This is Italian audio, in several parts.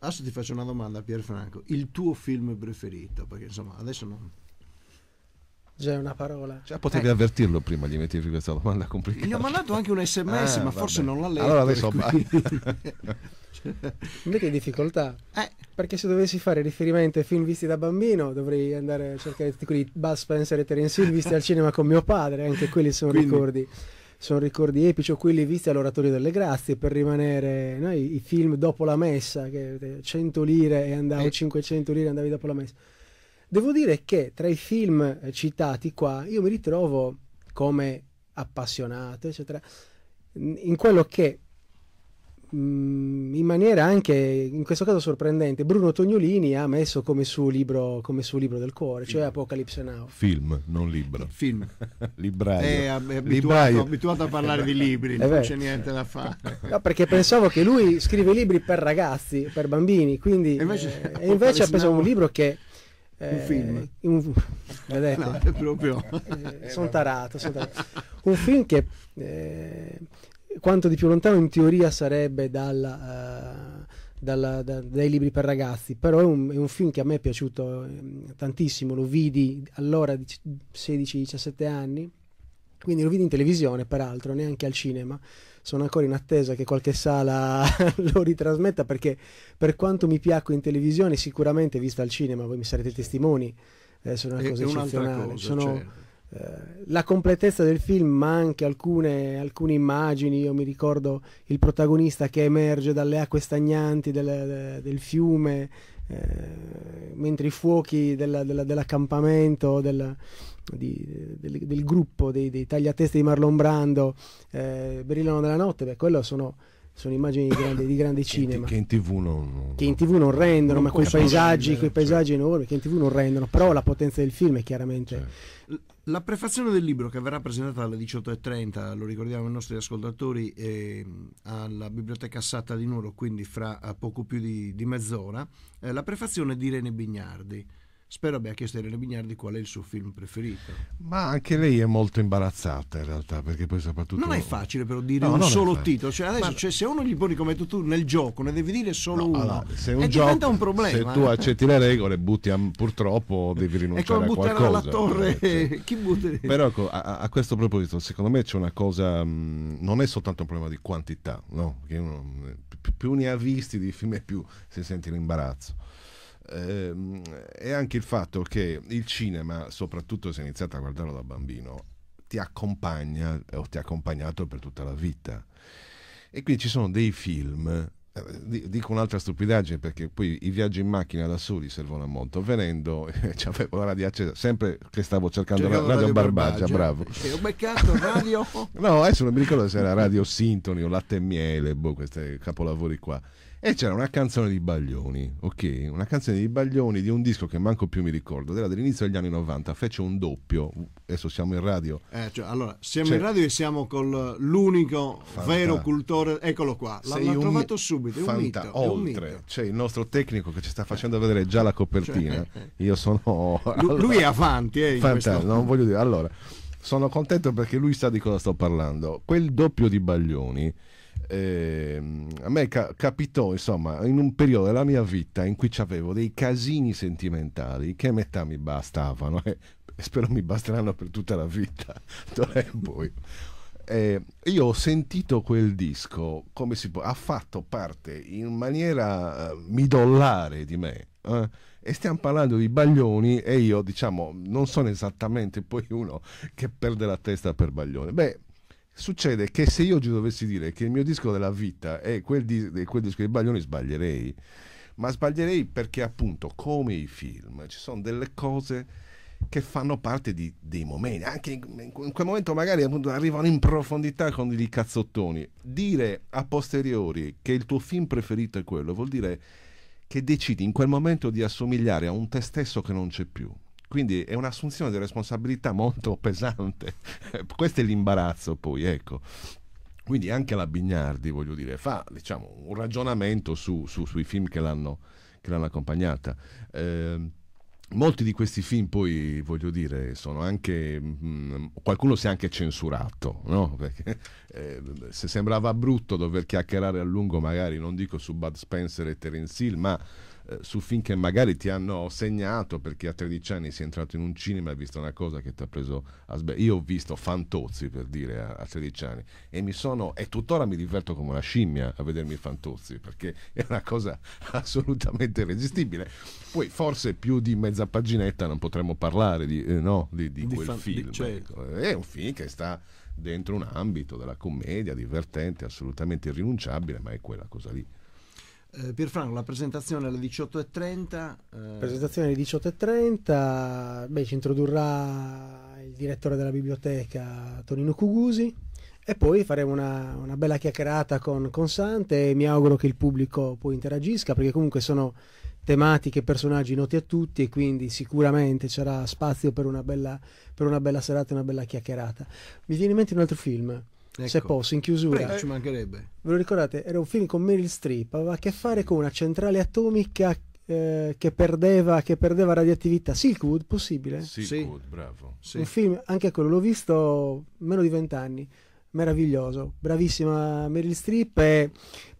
Adesso ti faccio una domanda, Pierfranco. Il tuo film preferito? Perché insomma, adesso non. Già è una parola. Cioè, potevi ecco. avvertirlo prima di mettervi questa domanda complicata. Gli ho mandato anche un sms, ah, ma vabbè. forse non l'ha letto. Allora adesso cui... cioè... Mette difficoltà. Eh. Perché se dovessi fare riferimento ai film visti da bambino, dovrei andare a cercare tutti quelli Buzz Spencer e Terence Hill visti al cinema con mio padre, anche quelli sono Quindi... ricordi sono ricordi epici, o quelli visti all'Oratorio delle Grazie per rimanere no, i, i, film dopo la messa, che 100 eh, lire e andavo, eh. 500 lire andavi dopo la messa. Devo dire che tra i film eh, citati qua io mi ritrovo come appassionato, eccetera, in quello che Mm, in maniera anche in questo caso sorprendente Bruno Tognolini ha messo come suo libro, come suo libro del cuore cioè film. cioè Apocalypse Now film non libro film libraio è eh, abituato, libraio. abituato a parlare di libri eh non beh. c'è niente da fare no, perché pensavo che lui scrive libri per ragazzi per bambini quindi e invece, eh, e invece ha preso un libro che eh, un film un, vedete no, proprio... Eh, sono tarato, son tarato, un film che eh, quanto di più lontano in teoria sarebbe dalla, uh, dalla, da, dai libri per ragazzi, però è un, è un, film che a me è piaciuto ehm, tantissimo, lo vidi allora 16-17 anni, quindi lo vidi in televisione peraltro, neanche al cinema, sono ancora in attesa che qualche sala lo ritrasmetta perché per quanto mi piacque in televisione sicuramente vista al cinema, voi mi sarete testimoni, eh, sono una cosa eccezionale. Cosa, sono, certo eh, la completezza del film, ma anche alcune, alcune, immagini. Io mi ricordo il protagonista che emerge dalle acque stagnanti del, del fiume, eh, mentre i fuochi della, della, dell'accampamento del, di, del, del gruppo dei, dei, tagliatesti di Marlon Brando eh, brillano nella notte. Beh, quello sono sono immagini di grande, di grande cinema che in tv non, che in TV non rendono non ma quei paesaggi, quei certo. paesaggi cioè. enormi che in tv non rendono però la potenza del film è chiaramente cioè la prefazione del libro che verrà presentata alle 18.30, lo ricordiamo ai nostri ascoltatori, eh, alla Biblioteca Satta di Nuoro, quindi fra eh, poco più di, di mezz'ora, eh, la prefazione di Irene Bignardi. Spero abbia chiesto a Elena Bignardi qual è il suo film preferito. Ma anche lei è molto imbarazzata in realtà, perché poi soprattutto... Non è facile però dire no, un solo titolo, cioè adesso Ma... cioè, se uno gli poni come tu nel gioco, ne devi dire solo no, uno, allora, se un e gioco, diventa un problema. Se tu eh. accetti le regole, butti a, purtroppo devi rinunciare ecco, a qualcosa. la torre, eh, chi butta? Però ecco, a, a, questo proposito, secondo me c'è una cosa, mh, non è soltanto un problema di quantità, no? Perché uno, più ne ha visti di film e più si sente l'imbarazzo è ehm, anche il fatto che il cinema, soprattutto se iniziato a guardarlo da bambino, ti accompagna o ti ha accompagnato per tutta la vita. E quindi ci sono dei film eh, dico un'altra stupidaggine perché poi i viaggi in macchina da soli servono a molto venendo eh, avevo la radio accesa sempre che stavo cercando la radio, radio Barbaggia, Barbaggia, eh. bravo e ho beccato radio no adesso non mi ricordo se era Radio Sintoni o Latte e Miele boh questi capolavori qua e c'era una canzone di Baglioni, ok? Una canzone di Baglioni di un disco che manco più mi ricordo, era dell'inizio degli anni 90, fece un doppio, adesso siamo in radio. Eh, cioè, allora, siamo cioè, in radio e siamo con l'unico fanta- vero cultore, eccolo qua, l'ha un... trovato subito, è fanta- un mito. Oltre, un c'è cioè, il nostro tecnico che ci sta facendo vedere già la copertina, cioè, io sono... Allora, lui è avanti, eh. Fanta- questo... non voglio dire, allora, sono contento perché lui sa di cosa sto parlando. Quel doppio di Baglioni eh, a me ca- capitò, insomma, in un periodo della mia vita in cui avevo dei casini sentimentali che a metà mi bastavano eh, e spero mi basteranno per tutta la vita. Eh, io ho sentito quel disco, come si può, ha fatto parte in maniera uh, midollare di me. Eh? E stiamo parlando di Baglioni e io, diciamo, non sono esattamente poi uno che perde la testa per Baglioni. Beh, Succede che se io ci dovessi dire che il mio disco della vita è quel, di, è quel disco dei Baglioni, sbaglierei. Ma sbaglierei perché, appunto, come i film, ci sono delle cose che fanno parte di, dei momenti. Anche in, in quel momento, magari appunto, arrivano in profondità con dei cazzottoni. Dire a posteriori che il tuo film preferito è quello vuol dire che decidi in quel momento di assomigliare a un te stesso che non c'è più. Quindi è un'assunzione di responsabilità molto pesante. Questo è l'imbarazzo poi, ecco. Quindi anche la Bignardi, voglio dire, fa diciamo, un ragionamento su, su, sui film che l'hanno, che l'hanno accompagnata. Eh, molti di questi film poi, voglio dire, sono anche... Mh, mm, qualcuno si è anche censurato, no? Perché eh, se sembrava brutto dover chiacchierare a lungo, magari, non dico su Bud Spencer e Terence Hill, ma eh, su film che magari ti hanno segnato perché a 13 anni sei entrato in un cinema e hai visto una cosa che ti ha preso a sbaglio. Io ho visto Fantozzi per dire a, a 13 anni e mi sono e tuttora mi diverto come una scimmia a vedermi Fantozzi perché è una cosa assolutamente irresistibile. Poi forse più di mezza paginetta non potremmo parlare di, eh, no, di, di, di quel fan, film. Cioè... È un film che sta dentro un ambito della commedia divertente, assolutamente irrinunciabile, ma è quella cosa lì. Eh, Pierfranco, la presentazione alle 18.30. Eh... Presentazione alle 18.30, beh, ci introdurrà il direttore della biblioteca Tonino Cugusi e poi faremo una, una bella chiacchierata con, con Sante e mi auguro che il pubblico poi interagisca perché comunque sono tematiche, e personaggi noti a tutti e quindi sicuramente c'era spazio per una bella, per una bella serata e una bella chiacchierata. Mi viene in mente un altro film Ecco. Se posso, in chiusura. Prego, ci mancherebbe. Ve lo ricordate? Era un film con Meryl Streep, aveva a che fare con una centrale atomica eh, che, perdeva, che perdeva radioattività. Silkwood, possibile? Silkwood, sì. bravo. Sì. Un film, anche quello, l'ho visto meno di vent'anni meraviglioso, bravissima Meryl Streep e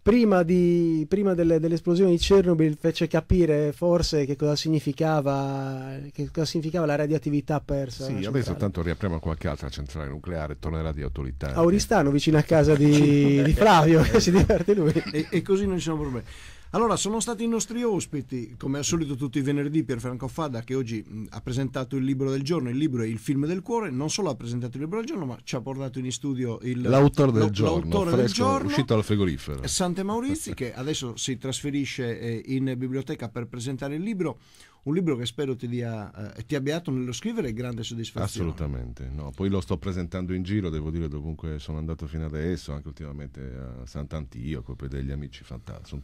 prima, di, prima delle, dell'esplosione di Chernobyl fece capire forse che cosa significava, che cosa significava la radioattività persa. Sì, adesso tanto riapriamo qualche altra centrale nucleare, tornerà di autorità. Auristano vicino a casa di, di Flavio, che si diverte lui. E, e così non ci sono problemi. Allora, sono stati i nostri ospiti, come al solito tutti i venerdì, Pierfranco Fada, che oggi ha presentato il libro del giorno, il libro è Il film del cuore, non solo ha presentato il libro del giorno, ma ci ha portato in studio il, l'autore del, giorno, l'autore fresco, del giorno, uscito dal frigorifero. Sante Maurizi, che adesso si trasferisce eh, in biblioteca per presentare il libro un libro che spero ti, dia, eh, ti abbia dato nello scrivere grande soddisfazione. Assolutamente, no. poi lo sto presentando in giro, devo dire dovunque sono andato fino adesso, anche ultimamente a Sant'Antio, per degli amici fantastici,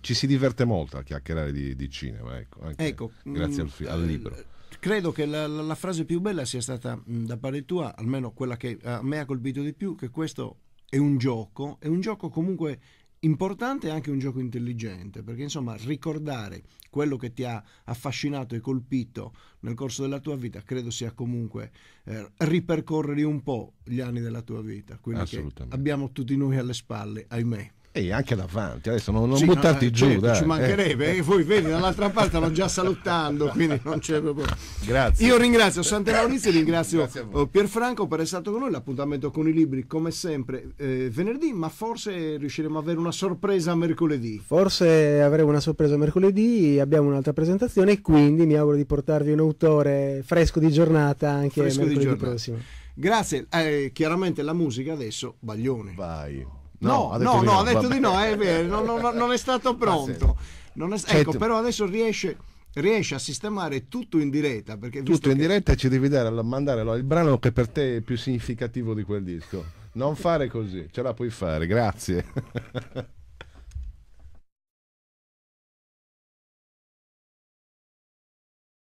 ci si diverte molto a chiacchierare di, di cinema, ecco, ecco grazie al, mm, al libro. Eh, credo che la, la, la, frase più bella sia stata mm, da parte tua, almeno quella che a me ha colpito di più, che questo è un gioco, è un gioco comunque Importante è anche un gioco intelligente, perché insomma ricordare quello che ti ha affascinato e colpito nel corso della tua vita, credo sia comunque eh, ripercorrere un po' gli anni della tua vita, quelli che abbiamo tutti noi alle spalle, ahimè. E anche davanti, adesso non, non sì, buttarti no, eh, giù. Certo, dai. Ci eh. mancherebbe, eh. eh. voi vedi dall'altra parte l'ho già salutando, quindi non c'è proprio. Grazie. Io ringrazio Santa Maurizio, ringrazio eh, Pierfranco per essere stato con noi. L'appuntamento con i libri, come sempre, eh, venerdì, ma forse riusciremo ad avere una sorpresa mercoledì. Forse avremo una sorpresa mercoledì, abbiamo un'altra presentazione quindi mi auguro di portarvi un autore fresco di giornata anche fresco mercoledì giornata. prossimo. Grazie, eh, chiaramente la musica adesso, Baglione. Vai. No, no, ha detto, no, di, no, no, ha detto di no, è vero, non, non è stato ah, pronto. È, ecco, certo. però adesso riesce riesce a sistemare tutto in diretta. tutto in diretta e ci devi dare, mandare il brano che per te è più significativo di quel disco. Non fare così, ce la puoi fare, grazie.